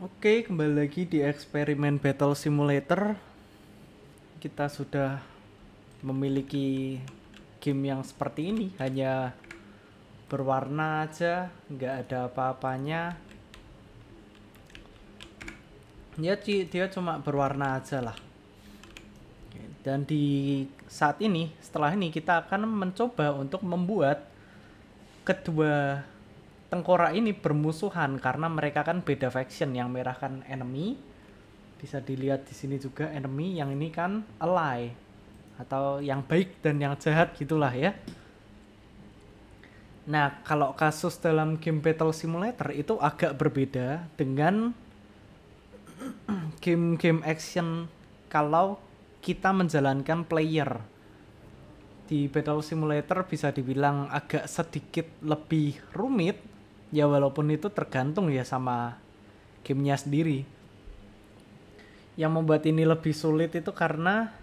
Oke, kembali lagi di eksperimen Battle Simulator. Kita sudah memiliki game yang seperti ini, hanya berwarna aja, nggak ada apa-apanya. Ya, dia cuma berwarna aja lah. Dan di saat ini, setelah ini kita akan mencoba untuk membuat kedua tengkorak ini bermusuhan karena mereka kan beda faction yang merah kan enemy bisa dilihat di sini juga enemy yang ini kan ally atau yang baik dan yang jahat gitulah ya nah kalau kasus dalam game battle simulator itu agak berbeda dengan game-game action kalau kita menjalankan player di battle simulator bisa dibilang agak sedikit lebih rumit ya walaupun itu tergantung ya sama gamenya sendiri yang membuat ini lebih sulit itu karena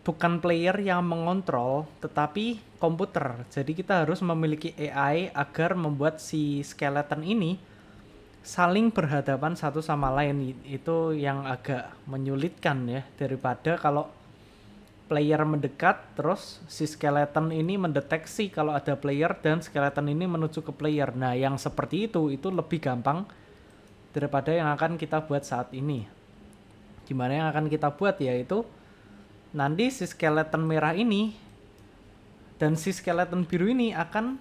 bukan player yang mengontrol tetapi komputer jadi kita harus memiliki AI agar membuat si skeleton ini saling berhadapan satu sama lain itu yang agak menyulitkan ya daripada kalau player mendekat terus si skeleton ini mendeteksi kalau ada player dan skeleton ini menuju ke player. Nah, yang seperti itu itu lebih gampang daripada yang akan kita buat saat ini. Gimana yang akan kita buat yaitu nanti si skeleton merah ini dan si skeleton biru ini akan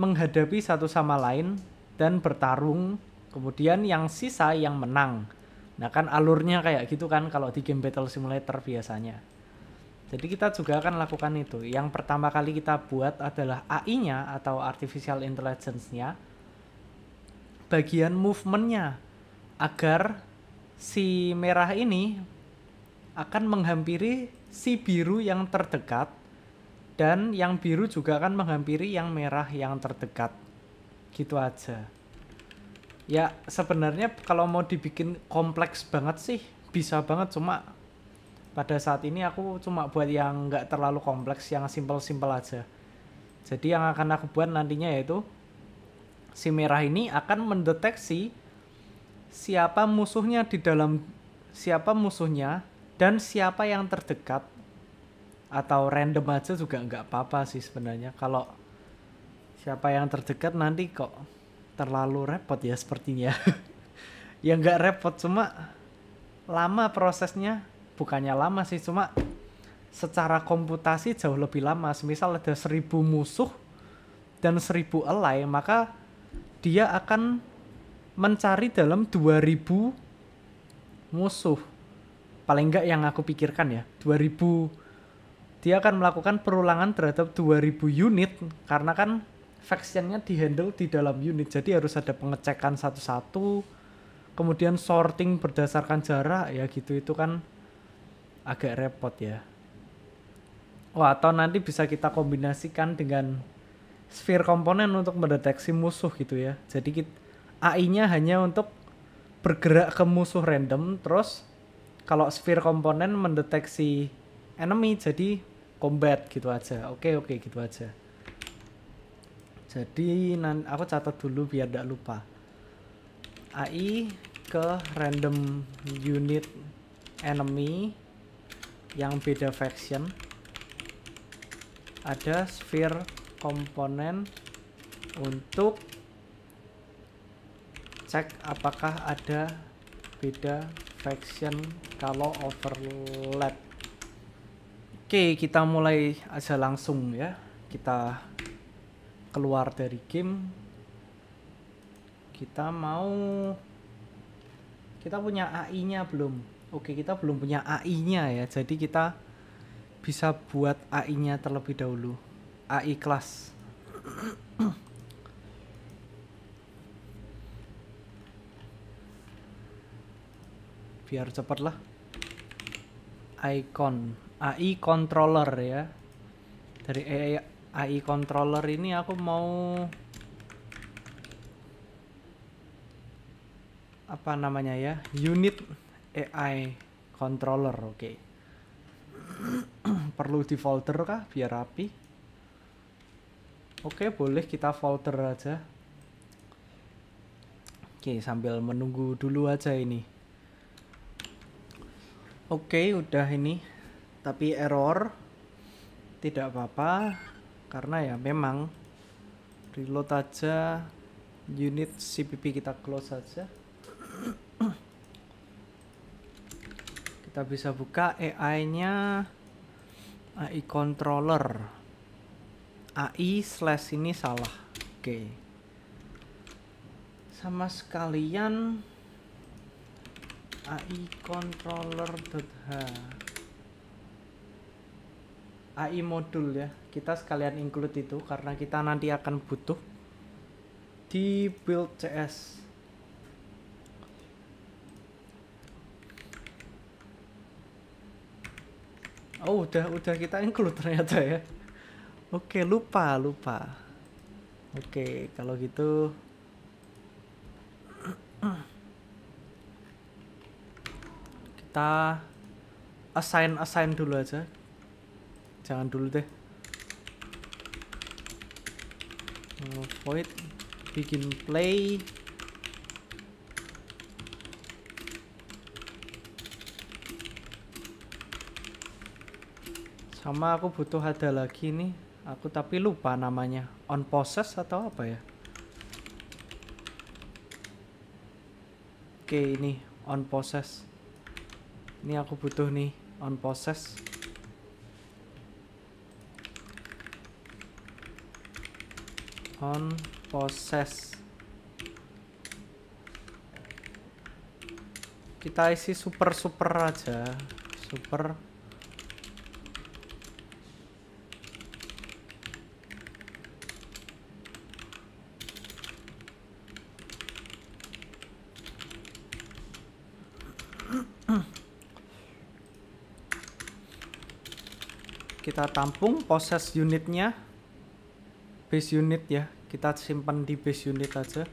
menghadapi satu sama lain dan bertarung. Kemudian yang sisa yang menang. Nah kan alurnya kayak gitu kan kalau di game Battle Simulator biasanya. Jadi kita juga akan lakukan itu. Yang pertama kali kita buat adalah AI-nya atau artificial intelligence-nya bagian movement-nya agar si merah ini akan menghampiri si biru yang terdekat dan yang biru juga akan menghampiri yang merah yang terdekat. Gitu aja. Ya, sebenarnya kalau mau dibikin kompleks banget sih bisa banget cuma pada saat ini aku cuma buat yang nggak terlalu kompleks yang simpel-simpel aja jadi yang akan aku buat nantinya yaitu si merah ini akan mendeteksi siapa musuhnya di dalam siapa musuhnya dan siapa yang terdekat atau random aja juga nggak apa-apa sih sebenarnya kalau siapa yang terdekat nanti kok terlalu repot ya sepertinya ya nggak repot cuma lama prosesnya bukannya lama sih cuma secara komputasi jauh lebih lama Misal ada seribu musuh dan seribu elai maka dia akan mencari dalam dua ribu musuh paling enggak yang aku pikirkan ya dua ribu. dia akan melakukan perulangan terhadap dua ribu unit karena kan factionnya dihandle di dalam unit jadi harus ada pengecekan satu-satu kemudian sorting berdasarkan jarak ya gitu itu kan agak repot ya. Oh, atau nanti bisa kita kombinasikan dengan sphere komponen untuk mendeteksi musuh gitu ya. Jadi AI-nya hanya untuk bergerak ke musuh random terus kalau sphere komponen mendeteksi enemy jadi combat gitu aja. Oke, okay, oke okay, gitu aja. Jadi aku catat dulu biar tidak lupa. AI ke random unit enemy yang beda faction ada sphere komponen untuk cek apakah ada beda faction kalau overlap Oke kita mulai aja langsung ya kita keluar dari game kita mau kita punya AI nya belum oke kita belum punya AI-nya ya jadi kita bisa buat AI-nya terlebih dahulu AI kelas biar cepat lah icon AI controller ya dari AI controller ini aku mau apa namanya ya unit AI controller oke okay. perlu di folder kah biar rapi oke okay, boleh kita folder aja oke okay, sambil menunggu dulu aja ini oke okay, udah ini tapi error tidak apa-apa karena ya memang reload aja unit CPP kita close aja kita bisa buka AI-nya AI controller AI slash ini salah oke okay. sama sekalian AI controller.h AI modul ya kita sekalian include itu karena kita nanti akan butuh di build CS Oh udah udah kita include ternyata ya. Oke lupa lupa. Oke kalau gitu. Kita assign assign dulu aja. Jangan dulu deh. void bikin play sama aku butuh ada lagi nih aku tapi lupa namanya on process atau apa ya oke ini on process ini aku butuh nih on process on process kita isi super super aja super kita tampung proses unitnya base unit ya kita simpan di base unit aja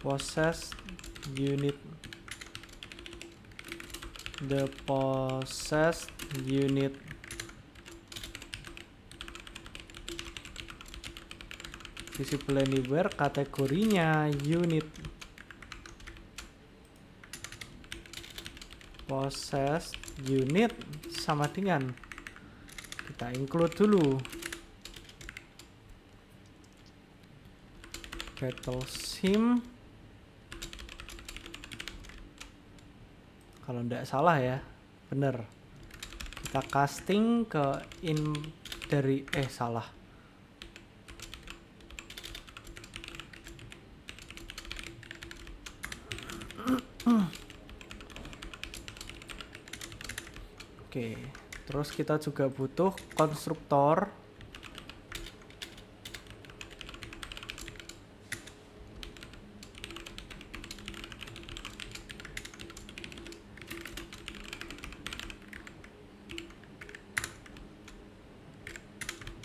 proses unit the process unit visible anywhere kategorinya unit proses unit sama dengan kita include dulu battle sim kalau tidak salah ya bener kita casting ke in dari eh salah mm Oke. Terus kita juga butuh konstruktor.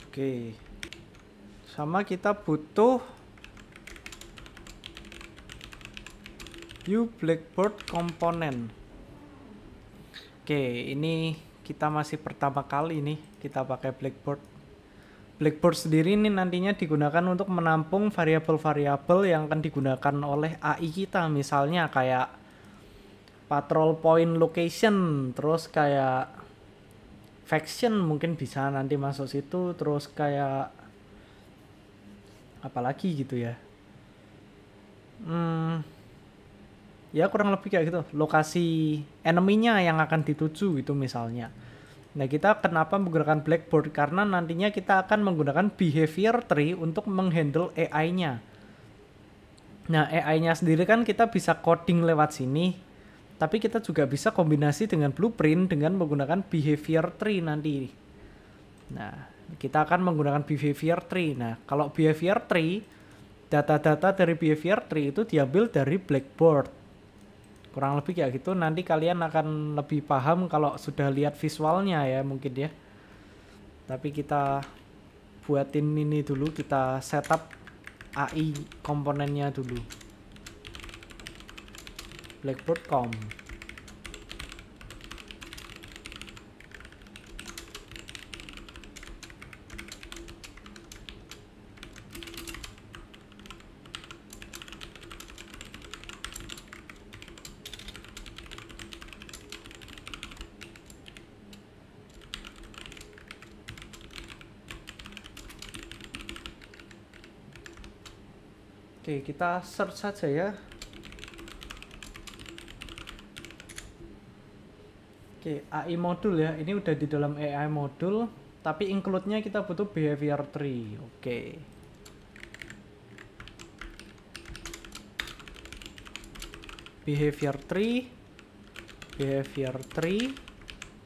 Oke. Sama kita butuh U Blackboard komponen. Oke, ini kita masih pertama kali nih kita pakai Blackboard. Blackboard sendiri ini nantinya digunakan untuk menampung variabel-variabel yang akan digunakan oleh AI kita, misalnya kayak patrol point location, terus kayak faction mungkin bisa nanti masuk situ, terus kayak apalagi gitu ya. Hmm, ya kurang lebih kayak gitu lokasi eneminya yang akan dituju itu misalnya nah kita kenapa menggunakan blackboard karena nantinya kita akan menggunakan behavior tree untuk menghandle AI-nya nah AI-nya sendiri kan kita bisa coding lewat sini tapi kita juga bisa kombinasi dengan blueprint dengan menggunakan behavior tree nanti nah kita akan menggunakan behavior tree nah kalau behavior tree data-data dari behavior tree itu diambil dari blackboard kurang lebih kayak gitu nanti kalian akan lebih paham kalau sudah lihat visualnya ya mungkin ya tapi kita buatin ini dulu kita setup AI komponennya dulu blackboard.com kita search saja ya. Oke, AI modul ya. Ini udah di dalam AI modul, tapi include-nya kita butuh behavior tree. Oke. Behavior tree behavior tree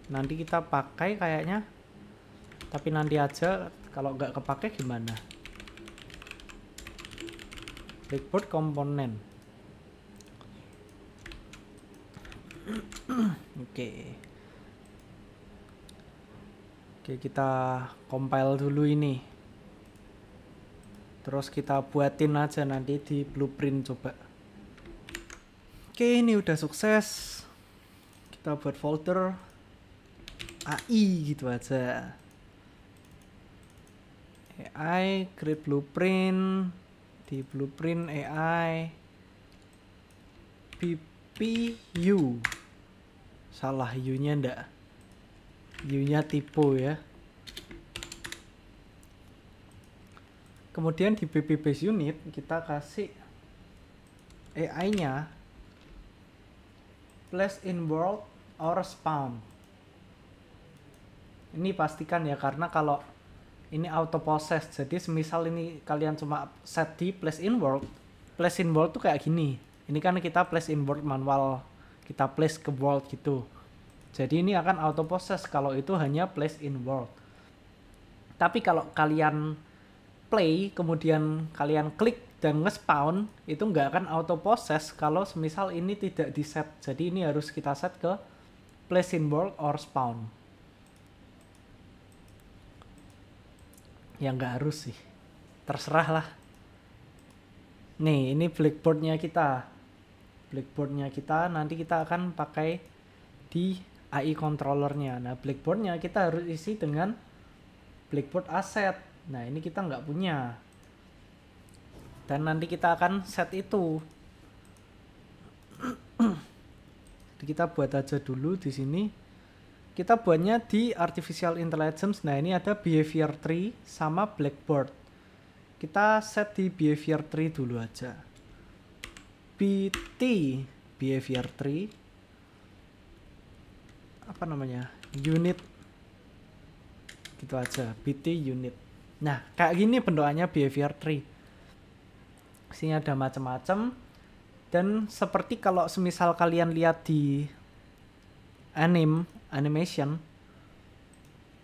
nanti kita pakai kayaknya tapi nanti aja kalau nggak kepake gimana report komponen oke oke kita compile dulu ini terus kita buatin aja nanti di blueprint coba oke ini udah sukses kita buat folder AI gitu aja AI create blueprint di blueprint AI BPU salah U nya ndak U nya tipe ya kemudian di BP base unit kita kasih AI nya place in world or spawn ini pastikan ya karena kalau ini auto process, jadi semisal ini kalian cuma set di place in world place in world tuh kayak gini ini kan kita place in world manual kita place ke world gitu jadi ini akan auto process kalau itu hanya place in world tapi kalau kalian play kemudian kalian klik dan nge-spawn itu nggak akan auto process kalau semisal ini tidak di set jadi ini harus kita set ke place in world or spawn ya nggak harus sih terserah lah nih ini blackboardnya kita blackboardnya kita nanti kita akan pakai di AI controllernya nah blackboardnya kita harus isi dengan blackboard asset nah ini kita nggak punya dan nanti kita akan set itu jadi kita buat aja dulu di sini kita buatnya di artificial intelligence. Nah, ini ada behavior tree sama blackboard. Kita set di behavior tree dulu aja. BT behavior tree apa namanya? unit gitu aja, BT unit. Nah, kayak gini bentukannya behavior tree. Sini ada macam-macam dan seperti kalau semisal kalian lihat di anime animation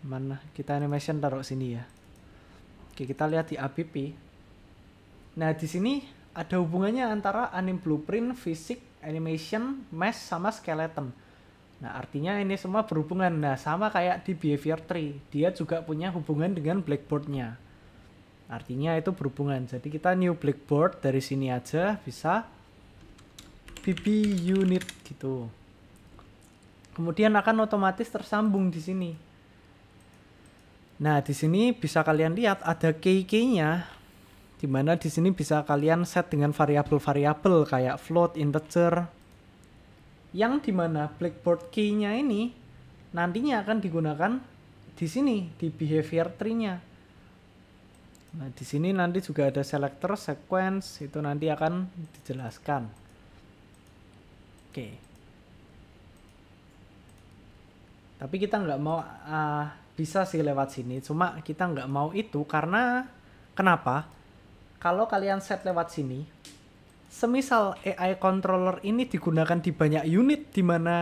mana kita animation taruh sini ya oke kita lihat di app nah di sini ada hubungannya antara anim blueprint fisik animation mesh sama skeleton nah artinya ini semua berhubungan nah sama kayak di behavior tree dia juga punya hubungan dengan blackboardnya artinya itu berhubungan jadi kita new blackboard dari sini aja bisa PP unit gitu kemudian akan otomatis tersambung di sini. Nah, di sini bisa kalian lihat ada key-key-nya di mana di sini bisa kalian set dengan variabel-variabel kayak float, integer yang di mana blackboard key-nya ini nantinya akan digunakan di sini di behavior tree-nya. Nah, di sini nanti juga ada selector, sequence, itu nanti akan dijelaskan. Oke. Okay. tapi kita nggak mau uh, bisa sih lewat sini cuma kita nggak mau itu karena kenapa kalau kalian set lewat sini semisal AI controller ini digunakan di banyak unit di mana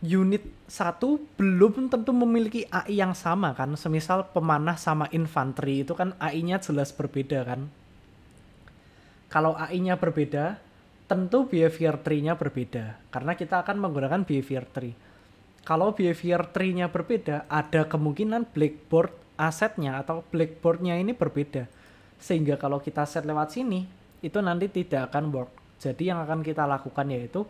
unit satu belum tentu memiliki AI yang sama kan semisal pemanah sama infanteri itu kan AI-nya jelas berbeda kan kalau AI-nya berbeda tentu behavior tree-nya berbeda karena kita akan menggunakan behavior tree kalau behavior tree-nya berbeda, ada kemungkinan blackboard asetnya atau blackboard-nya ini berbeda. Sehingga kalau kita set lewat sini, itu nanti tidak akan work. Jadi yang akan kita lakukan yaitu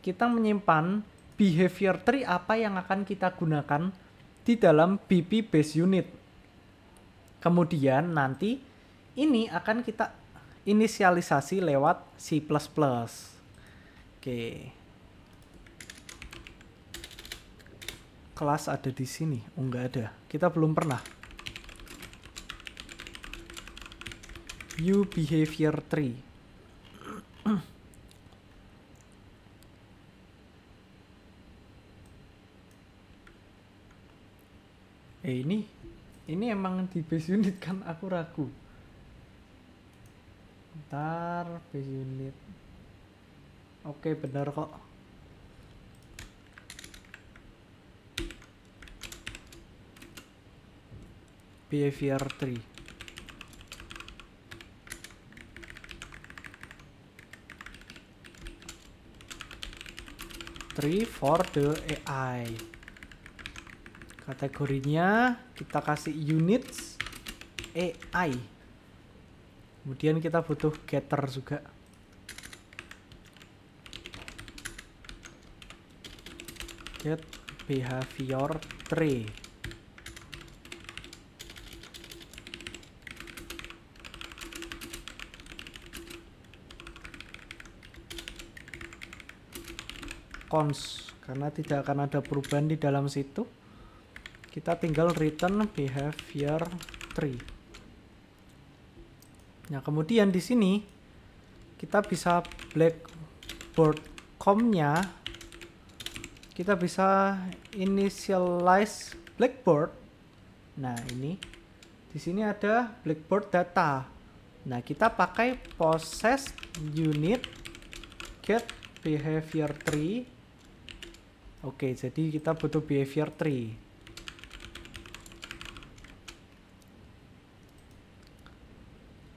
kita menyimpan behavior tree apa yang akan kita gunakan di dalam BP base unit. Kemudian nanti ini akan kita inisialisasi lewat C++. Oke. Okay. kelas ada di sini? Oh, ada. Kita belum pernah. You behavior tree. eh ini, ini emang di base unit kan? Aku ragu. Ntar base unit. Oke, benar kok. behavior tree tree for the AI kategorinya kita kasih units AI kemudian kita butuh getter juga get behavior tree cons karena tidak akan ada perubahan di dalam situ kita tinggal return behavior 3 nah kemudian di sini kita bisa blackboard com kita bisa initialize blackboard nah ini di sini ada blackboard data Nah, kita pakai process unit get behavior tree Oke, jadi kita butuh behavior tree.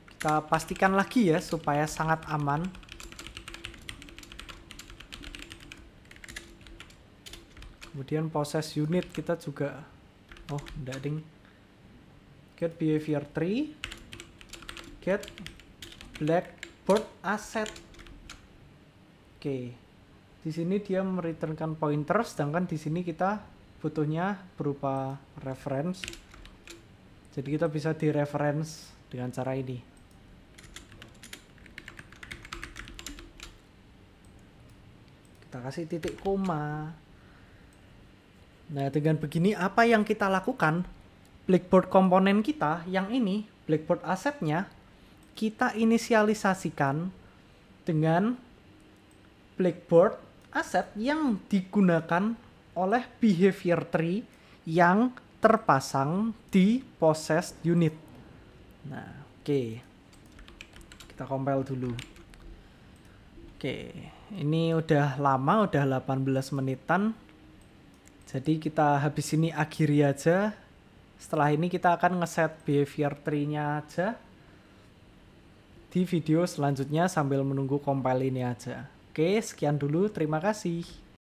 Kita pastikan lagi ya supaya sangat aman. Kemudian proses unit kita juga oh, enggak ding. Get behavior tree. Get blackboard asset. Oke. Okay di sini dia mereturnkan pointer sedangkan di sini kita butuhnya berupa reference jadi kita bisa direference dengan cara ini kita kasih titik koma nah dengan begini apa yang kita lakukan blackboard komponen kita yang ini blackboard asetnya kita inisialisasikan dengan blackboard aset yang digunakan oleh behavior tree yang terpasang di possessed unit. Nah, oke. Okay. Kita compile dulu. Oke, okay. ini udah lama, udah 18 menitan. Jadi kita habis ini akhiri aja. Setelah ini kita akan ngeset behavior tree-nya aja di video selanjutnya sambil menunggu compile ini aja. Oke, sekian dulu. Terima kasih.